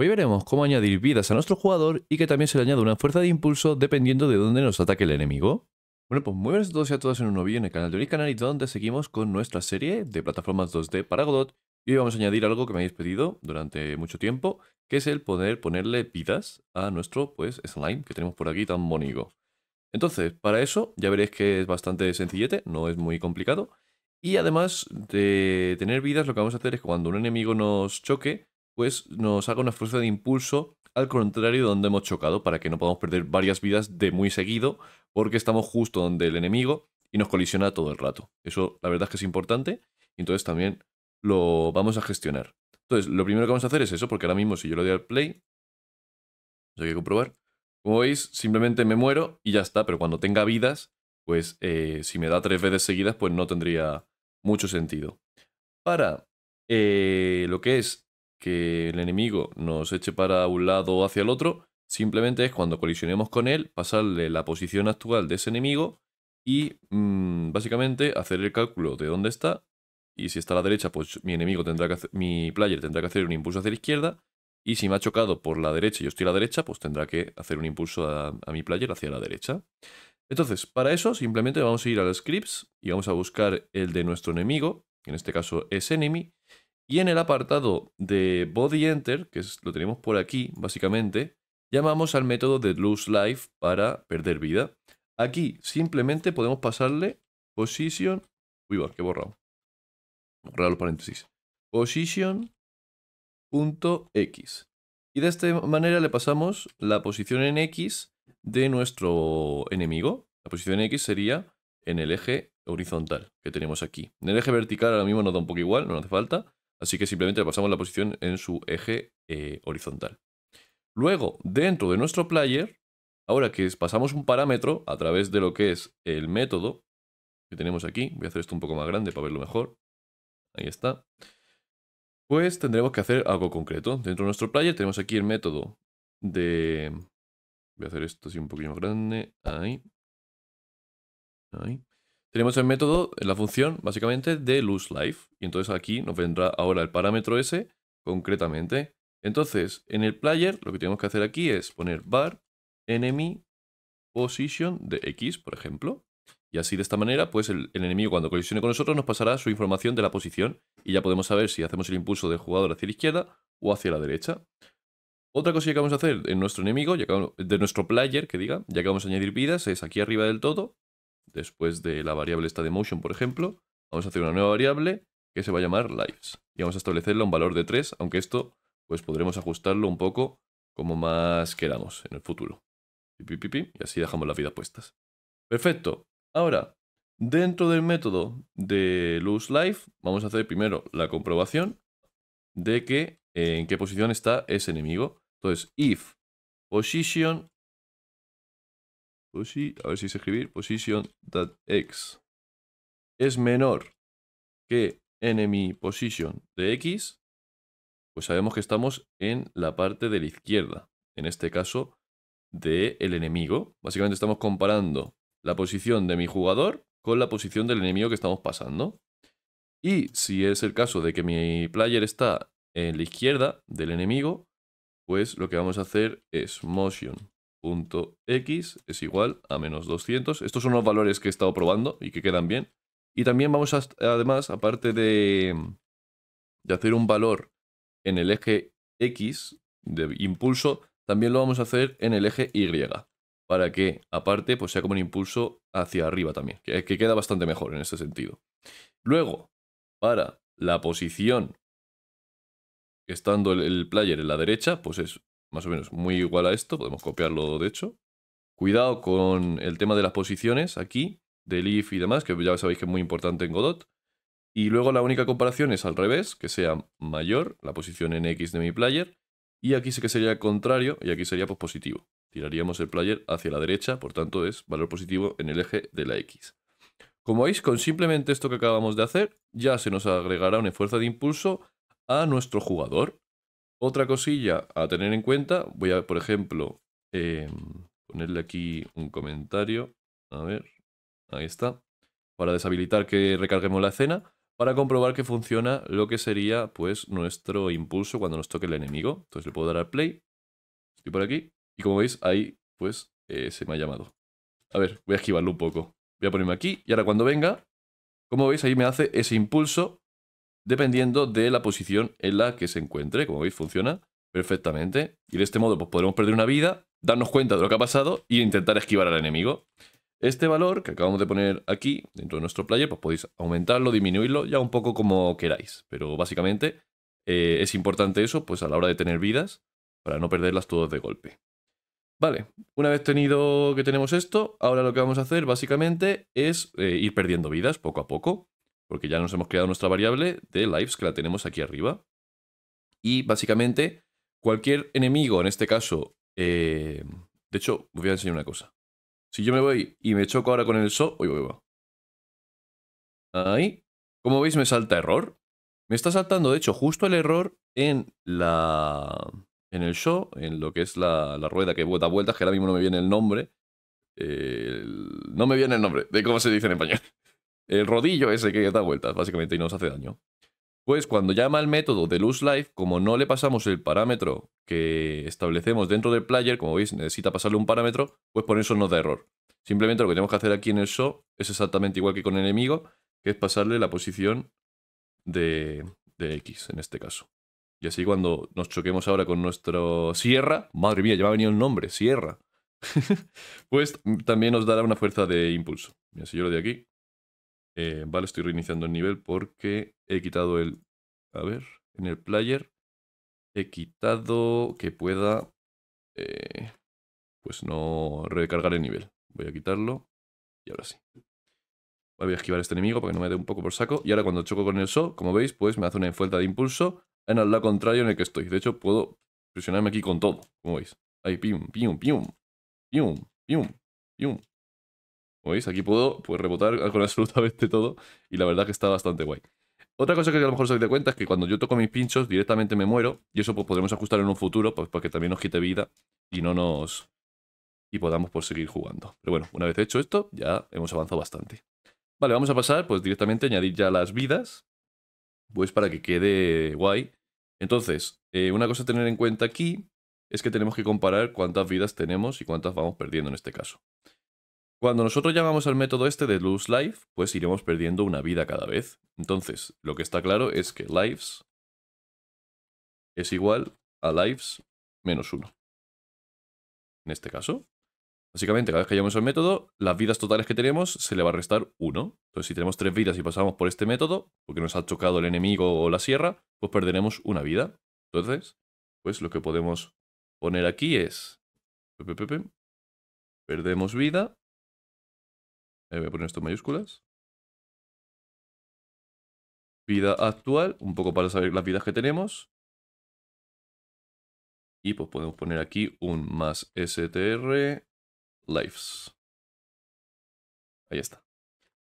Hoy veremos cómo añadir vidas a nuestro jugador y que también se le añade una fuerza de impulso dependiendo de dónde nos ataque el enemigo. Bueno, pues muy buenas a todos y a todas en un nuevo vídeo en el canal de Canal y donde seguimos con nuestra serie de plataformas 2D para Godot y hoy vamos a añadir algo que me habéis pedido durante mucho tiempo, que es el poder ponerle vidas a nuestro pues slime que tenemos por aquí tan bonito. Entonces, para eso ya veréis que es bastante sencillete, no es muy complicado. Y además de tener vidas, lo que vamos a hacer es que cuando un enemigo nos choque, pues nos haga una fuerza de impulso al contrario de donde hemos chocado, para que no podamos perder varias vidas de muy seguido, porque estamos justo donde el enemigo y nos colisiona todo el rato. Eso la verdad es que es importante, y entonces también lo vamos a gestionar. Entonces, lo primero que vamos a hacer es eso, porque ahora mismo si yo le doy al play, yo hay que comprobar, como veis, simplemente me muero y ya está, pero cuando tenga vidas, pues eh, si me da tres veces seguidas, pues no tendría mucho sentido. Para eh, lo que es que el enemigo nos eche para un lado o hacia el otro, simplemente es cuando colisionemos con él, pasarle la posición actual de ese enemigo y mm, básicamente hacer el cálculo de dónde está. Y si está a la derecha, pues mi enemigo tendrá que hacer, mi player tendrá que hacer un impulso hacia la izquierda. Y si me ha chocado por la derecha y yo estoy a la derecha, pues tendrá que hacer un impulso a, mi player hacia la derecha. Entonces, para eso simplemente vamos a ir a scripts y vamos a buscar el de nuestro enemigo, que en este caso es enemy, y en el apartado de body enter, que es, lo tenemos por aquí, básicamente, llamamos al método de lose life para perder vida. Aquí simplemente podemos pasarle position. Uy, va, que borrado. los paréntesis. Position.x. Y de esta manera le pasamos la posición en X de nuestro enemigo. La posición en X sería en el eje horizontal que tenemos aquí. En el eje vertical ahora mismo nos da un poco igual, no nos hace falta. Así que simplemente le pasamos la posición en su eje eh, horizontal. Luego, dentro de nuestro player, ahora que pasamos un parámetro a través de lo que es el método que tenemos aquí, voy a hacer esto un poco más grande para verlo mejor, ahí está, pues tendremos que hacer algo concreto. Dentro de nuestro player tenemos aquí el método de... Voy a hacer esto así un poquito más grande, ahí. Ahí. Tenemos el método, la función, básicamente, de life Y entonces aquí nos vendrá ahora el parámetro s concretamente. Entonces, en el player, lo que tenemos que hacer aquí es poner bar enemy position de x, por ejemplo. Y así de esta manera, pues el, enemigo cuando colisione con nosotros nos pasará su información de la posición y ya podemos saber si hacemos el impulso del jugador hacia la izquierda o hacia la derecha. Otra cosa que vamos a hacer en nuestro enemigo, de nuestro player, que diga, ya que vamos a añadir vidas, es aquí arriba del todo, después de la variable esta de motion, por ejemplo, vamos a hacer una nueva variable que se va a llamar lives. Y vamos a establecerla un valor de 3, aunque esto pues podremos ajustarlo un poco como más queramos en el futuro. Y así dejamos las vidas puestas. Perfecto. Ahora, dentro del método de life vamos a hacer primero la comprobación de que eh, en qué posición está ese enemigo. Entonces, if position pues a ver si es escribir. Position.x es menor que enemy position de x, pues sabemos que estamos en la parte de la izquierda. En este caso, del el enemigo. Básicamente estamos comparando la posición de mi jugador con la posición del enemigo que estamos pasando. Y si es el caso de que mi player está en la izquierda del enemigo, pues lo que vamos a hacer es motion punto x es igual a menos 200. Estos son los valores que he estado probando y que quedan bien. Y también vamos a, además, aparte de, hacer un valor en el eje x de impulso, también lo vamos a hacer en el eje y, para que aparte pues sea como un impulso hacia arriba también, que, que queda bastante mejor en este sentido. Luego, para la posición estando el, player en la derecha, pues es más o menos muy igual a esto, podemos copiarlo de hecho. Cuidado con el tema de las posiciones aquí, del if y demás, que ya sabéis que es muy importante en Godot. Y luego la única comparación es al revés, que sea mayor, la posición en X de mi player, y aquí sé que sería el contrario, y aquí sería pues, positivo. Tiraríamos el player hacia la derecha, por tanto es valor positivo en el eje de la X. Como veis, con simplemente esto que acabamos de hacer, ya se nos agregará una fuerza de impulso a nuestro jugador. Otra cosilla a tener en cuenta, voy a, por ejemplo, em, ponerle aquí un comentario. A ver, ahí está. Para deshabilitar que recarguemos la escena, para comprobar que funciona lo que sería pues nuestro impulso cuando nos toque el enemigo. Entonces le puedo dar al play, y por aquí, y como veis ahí pues eh, se me ha llamado. A ver, voy a esquivarlo un poco. Voy a ponerme aquí y ahora cuando venga, como veis ahí me hace ese impulso dependiendo de la posición en la que se encuentre. Como veis, funciona perfectamente. Y de este modo pues, podremos perder una vida, darnos cuenta de lo que ha pasado e intentar esquivar al enemigo. Este valor que acabamos de poner aquí, dentro de nuestro player, pues podéis aumentarlo, disminuirlo, ya un poco como queráis. Pero básicamente eh, es importante eso pues a la hora de tener vidas, para no perderlas todas de golpe. Vale, una vez tenido que tenemos esto, ahora lo que vamos a hacer básicamente es eh, ir perdiendo vidas poco a poco porque ya nos hemos creado nuestra variable de lives que la tenemos aquí arriba. Y básicamente cualquier enemigo, en este caso, eh, de hecho, os voy a enseñar una cosa. Si yo me voy y me choco ahora con el show uy, uy, ahí, como veis me salta error. Me está saltando, de hecho, justo el error en la en el show, en lo que es la, la rueda que da vueltas, que ahora mismo no me viene el nombre. Eh, no me viene el nombre de cómo se dice en español el rodillo ese que da vueltas, básicamente, y nos hace daño. Pues cuando llama al método de lose life, como no le pasamos el parámetro que establecemos dentro del player, como veis, necesita pasarle un parámetro, pues por eso nos da error. Simplemente lo que tenemos que hacer aquí en el show es exactamente igual que con el enemigo, que es pasarle la posición de, X en este caso. Y así cuando nos choquemos ahora con nuestro sierra, madre mía, ya me ha venido el nombre, sierra, pues también nos dará una fuerza de impulso. si yo lo de aquí, eh, vale, estoy reiniciando el nivel porque he quitado el... A ver, en el player he quitado que pueda... Eh, pues no recargar el nivel. Voy a quitarlo y ahora sí. Voy a esquivar este enemigo para que no me dé un poco por saco. Y ahora cuando choco con el SO, como veis, pues me hace una falta de impulso en el lado contrario en el que estoy. De hecho, puedo presionarme aquí con todo, como veis. Ahí, pium, pium, pium, pium, pium, pium. Como veis, aquí puedo pues, rebotar con absolutamente todo y la verdad que está bastante guay. Otra cosa que a lo mejor os dais de cuenta es que cuando yo toco mis pinchos directamente me muero y eso pues podremos ajustar en un futuro pues, para que también nos quite vida y no nos... y podamos pues, seguir jugando. Pero bueno, una vez hecho esto ya hemos avanzado bastante. Vale, vamos a pasar pues directamente a añadir ya las vidas pues para que quede guay. Entonces, eh, una cosa a tener en cuenta aquí es que tenemos que comparar cuántas vidas tenemos y cuántas vamos perdiendo en este caso. Cuando nosotros llamamos al método este de lose life, pues iremos perdiendo una vida cada vez. Entonces, lo que está claro es que lives es igual a lives menos uno. En este caso. Básicamente, cada vez que llamamos al método, las vidas totales que tenemos se le va a restar uno. Entonces, si tenemos tres vidas y pasamos por este método, porque nos ha chocado el enemigo o la sierra, pues perderemos una vida. Entonces, pues lo que podemos poner aquí es... Perdemos vida eh, voy a poner esto en mayúsculas. Vida actual, un poco para saber las vidas que tenemos. Y pues podemos poner aquí un más str lives. Ahí está.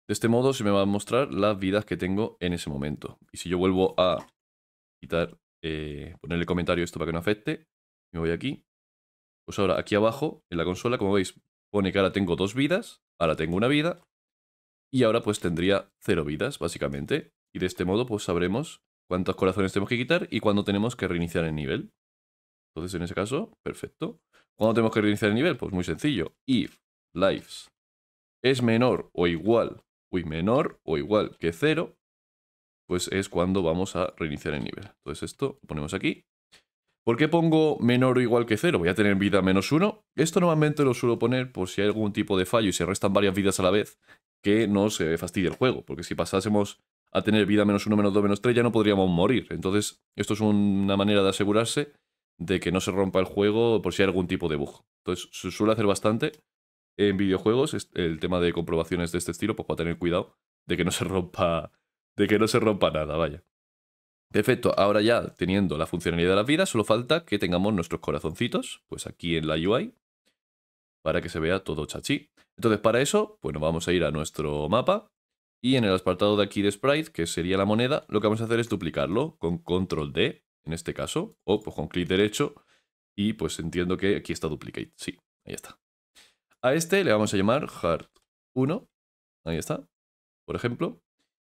De este modo se me va a mostrar las vidas que tengo en ese momento. Y si yo vuelvo a quitar, eh, ponerle comentario esto para que no afecte, me voy aquí. Pues ahora aquí abajo en la consola, como veis, pone que ahora tengo dos vidas. Ahora tengo una vida. Y ahora pues tendría cero vidas, básicamente. Y de este modo pues sabremos cuántos corazones tenemos que quitar y cuándo tenemos que reiniciar el nivel. Entonces en ese caso, perfecto. ¿Cuándo tenemos que reiniciar el nivel? Pues muy sencillo. If lives es menor o igual, uy, menor o igual que cero, pues es cuando vamos a reiniciar el nivel. Entonces esto lo ponemos aquí ¿Por qué pongo menor o igual que 0? Voy a tener vida menos 1. Esto normalmente lo suelo poner por si hay algún tipo de fallo y se restan varias vidas a la vez, que no se fastidie el juego, porque si pasásemos a tener vida menos 1, menos 2, menos 3, ya no podríamos morir. Entonces, esto es una manera de asegurarse de que no se rompa el juego por si hay algún tipo de bug. Entonces, se suele hacer bastante en videojuegos el tema de comprobaciones de este estilo, pues para tener cuidado de que no se rompa, de que no se rompa nada, vaya. Perfecto. efecto, ahora ya teniendo la funcionalidad de las vidas, solo falta que tengamos nuestros corazoncitos, pues aquí en la UI, para que se vea todo chachi. Entonces, para eso, pues nos vamos a ir a nuestro mapa y en el apartado de aquí de Sprite, que sería la moneda, lo que vamos a hacer es duplicarlo con Control D, en este caso, o pues, con clic derecho, y pues entiendo que aquí está Duplicate, sí, ahí está. A este le vamos a llamar Heart 1, ahí está, por ejemplo,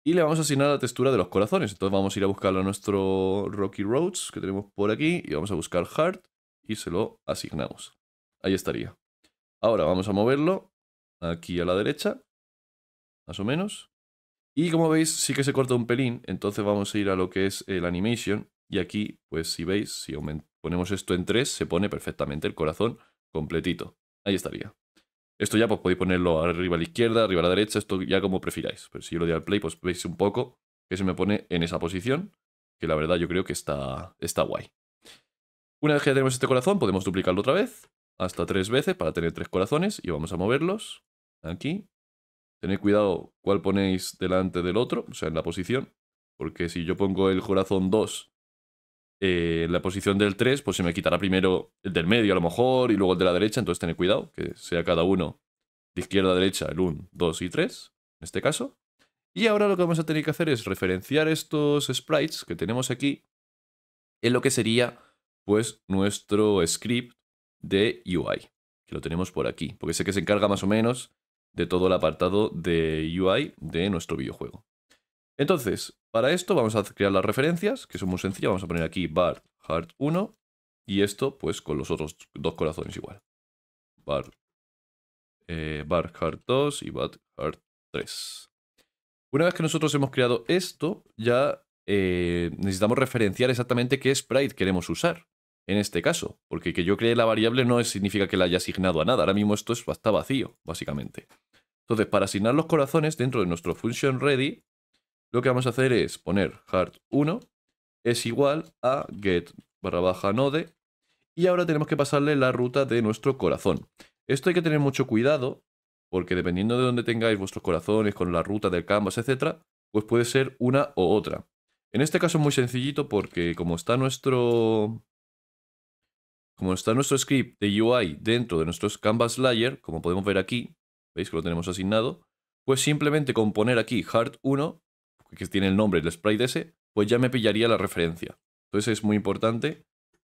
y le vamos a asignar la textura de los corazones. Entonces vamos a ir a buscarlo a nuestro Rocky Roads que tenemos por aquí. Y vamos a buscar Heart y se lo asignamos. Ahí estaría. Ahora vamos a moverlo aquí a la derecha. Más o menos. Y como veis, sí que se corta un pelín. Entonces vamos a ir a lo que es el animation. Y aquí, pues si veis, si ponemos esto en 3, se pone perfectamente el corazón completito. Ahí estaría. Esto ya pues, podéis ponerlo arriba a la izquierda, arriba a la derecha, esto ya como prefiráis. Pero si yo lo doy al play, pues veis un poco que se me pone en esa posición, que la verdad yo creo que está, está guay. Una vez que ya tenemos este corazón, podemos duplicarlo otra vez, hasta tres veces para tener tres corazones, y vamos a moverlos aquí. Tened cuidado cuál ponéis delante del otro, o sea, en la posición, porque si yo pongo el corazón 2 eh, la posición del 3, pues se me quitará primero el del medio a lo mejor y luego el de la derecha, entonces tened cuidado, que sea cada uno de izquierda a derecha el 1, 2 y 3, en este caso. Y ahora lo que vamos a tener que hacer es referenciar estos sprites que tenemos aquí en lo que sería pues nuestro script de UI, que lo tenemos por aquí, porque sé que se encarga más o menos de todo el apartado de UI de nuestro videojuego. Entonces, para esto vamos a crear las referencias, que son muy sencillas. Vamos a poner aquí bar heart 1 y esto pues con los otros dos corazones igual. Bar eh, heart 2 y bar heart 3. Una vez que nosotros hemos creado esto, ya eh, necesitamos referenciar exactamente qué sprite queremos usar en este caso, porque que yo cree la variable no significa que la haya asignado a nada. Ahora mismo esto está vacío, básicamente. Entonces, para asignar los corazones dentro de nuestro function ready, lo que vamos a hacer es poner hard1 es igual a get barra baja node y ahora tenemos que pasarle la ruta de nuestro corazón. Esto hay que tener mucho cuidado porque dependiendo de dónde tengáis vuestros corazones con la ruta del canvas, etc., pues puede ser una o otra. En este caso es muy sencillito porque como está nuestro como está nuestro script de UI dentro de nuestro canvas layer, como podemos ver aquí, veis que lo tenemos asignado, pues simplemente con poner aquí hard1 que tiene el nombre, el sprite ese, pues ya me pillaría la referencia. Entonces es muy importante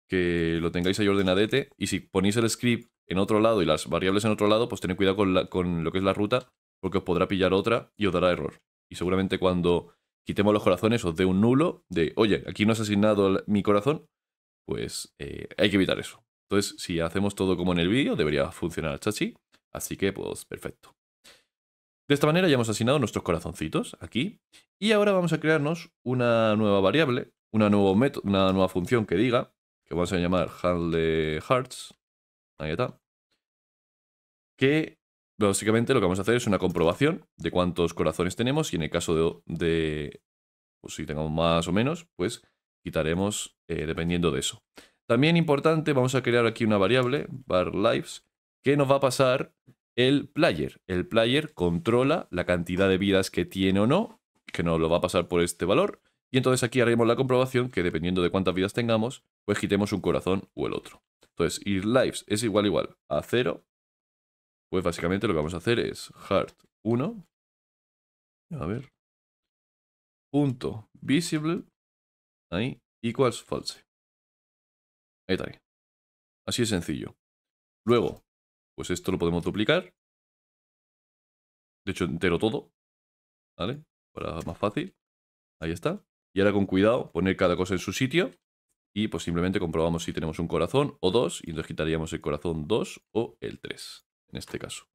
que lo tengáis ahí ordenadete y si ponéis el script en otro lado y las variables en otro lado, pues tened cuidado con, lo que es la ruta porque os podrá pillar otra y os dará error. Y seguramente cuando quitemos los corazones os dé un nulo de, oye, aquí no has asignado mi corazón, pues eh, hay que evitar eso. Entonces, si hacemos todo como en el vídeo, debería funcionar chachi. Así que, pues, perfecto. De esta manera ya hemos asignado nuestros corazoncitos aquí y ahora vamos a crearnos una nueva variable, una, nueva función que diga, que vamos a llamar handle hearts, ahí está, que básicamente lo que vamos a hacer es una comprobación de cuántos corazones tenemos y en el caso de, de pues si tengamos más o menos, pues quitaremos eh, dependiendo de eso. También importante, vamos a crear aquí una variable, bar lives, que nos va a pasar el player. El player controla la cantidad de vidas que tiene o no, que no lo va a pasar por este valor. Y entonces aquí haremos la comprobación que dependiendo de cuántas vidas tengamos, pues quitemos un corazón o el otro. Entonces, ir lives es igual igual a 0. Pues básicamente lo que vamos a hacer es heart 1. A ver. Punto visible. Ahí. Equals false. Ahí está. Así es sencillo. Luego, pues esto lo podemos duplicar. De hecho, entero todo. ¿Vale? Para más fácil. Ahí está. Y ahora con cuidado, poner cada cosa en su sitio. Y pues simplemente comprobamos si tenemos un corazón o dos. Y entonces quitaríamos el corazón 2 o el 3. En este caso.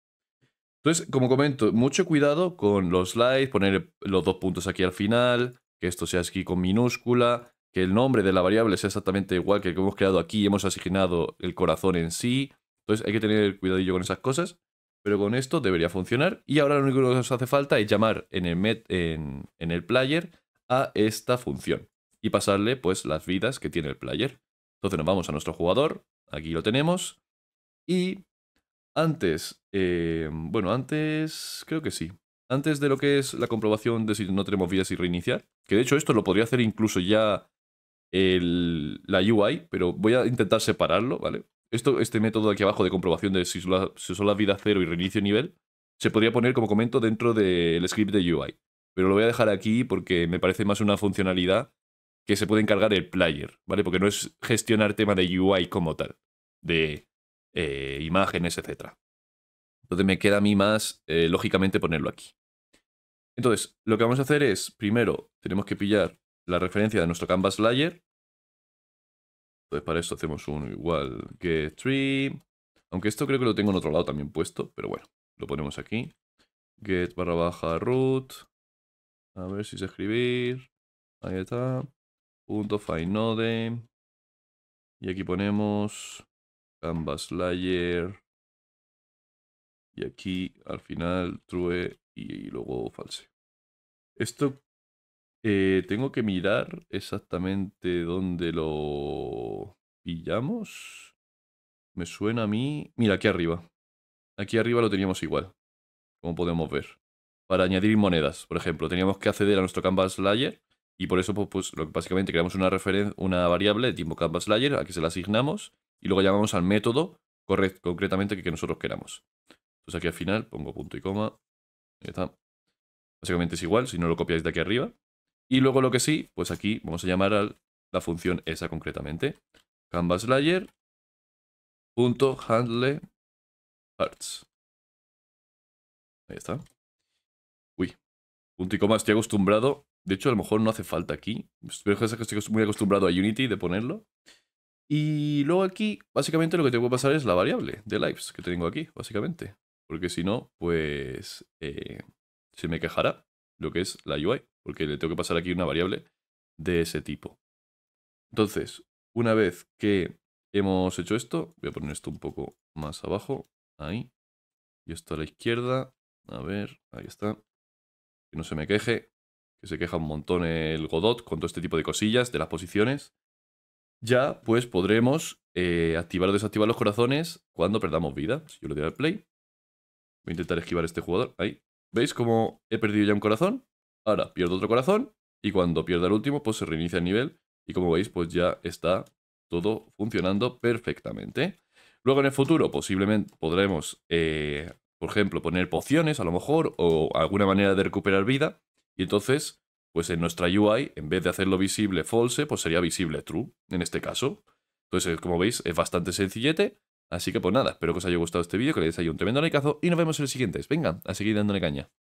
Entonces, como comento, mucho cuidado con los slides, poner los dos puntos aquí al final, que esto sea aquí con minúscula, que el nombre de la variable sea exactamente igual que el que hemos creado aquí hemos asignado el corazón en sí, entonces hay que tener cuidadillo con esas cosas, pero con esto debería funcionar. Y ahora lo único que nos hace falta es llamar en el, en, el player a esta función y pasarle pues las vidas que tiene el player. Entonces nos vamos a nuestro jugador, aquí lo tenemos, y antes, eh, bueno, antes creo que sí, antes de lo que es la comprobación de si no tenemos vidas y reiniciar, que de hecho esto lo podría hacer incluso ya la UI, pero voy a intentar separarlo, ¿vale? este método de aquí abajo de comprobación de si sola, sola vida cero y reinicio nivel se podría poner, como comento, dentro del script de UI. Pero lo voy a dejar aquí porque me parece más una funcionalidad que se puede encargar el player, ¿vale? Porque no es gestionar tema de UI como tal, de eh, imágenes, etc. Entonces me queda a mí más, eh, lógicamente, ponerlo aquí. Entonces, lo que vamos a hacer es, primero, tenemos que pillar la referencia de nuestro canvas layer entonces para esto hacemos un igual getTree, tree. Aunque esto creo que lo tengo en otro lado también puesto, pero bueno, lo ponemos aquí. Get barra baja root. A ver si se escribir. Ahí está. Punto find Y aquí ponemos canvas layer. Y aquí al final true y luego false. Esto eh, tengo que mirar exactamente dónde lo pillamos. Me suena a mí... Mira, aquí arriba. Aquí arriba lo teníamos igual, como podemos ver. Para añadir monedas, por ejemplo, teníamos que acceder a nuestro canvas layer y por eso pues, pues lo que básicamente creamos una, una variable de tipo canvas layer a que se la asignamos y luego llamamos al método correcto, concretamente que, nosotros queramos. Entonces aquí al final pongo punto y coma. está. Básicamente es igual, si no lo copiáis de aquí arriba. Y luego lo que sí, pues aquí vamos a llamar a la función esa concretamente. canvaslayer.handlearts. Ahí está. Uy, punto y coma, estoy acostumbrado. De hecho, a lo mejor no hace falta aquí. que estoy muy acostumbrado a Unity de ponerlo. Y luego aquí, básicamente lo que tengo que pasar es la variable de lives que tengo aquí, básicamente. Porque si no, pues eh, se me quejará lo que es la UI, porque le tengo que pasar aquí una variable de ese tipo. Entonces, una vez que hemos hecho esto, voy a poner esto un poco más abajo, ahí, y esto a la izquierda, a ver, ahí está, que no se me queje, que se queja un montón el Godot con todo este tipo de cosillas de las posiciones, ya pues podremos eh, activar o desactivar los corazones cuando perdamos vida. Si yo le doy al play, voy a intentar esquivar este jugador, ahí, ¿Veis cómo he perdido ya un corazón? Ahora pierdo otro corazón y cuando pierda el último, pues se reinicia el nivel. Y como veis, pues ya está todo funcionando perfectamente. Luego en el futuro posiblemente podremos, eh, por ejemplo, poner pociones a lo mejor o alguna manera de recuperar vida. Y entonces, pues en nuestra UI, en vez de hacerlo visible false, pues sería visible true en este caso. Entonces, como veis, es bastante sencillete. Así que pues nada, espero que os haya gustado este vídeo, que le deis ahí un tremendo likeazo y nos vemos en los siguientes. Venga, a seguir dándole caña.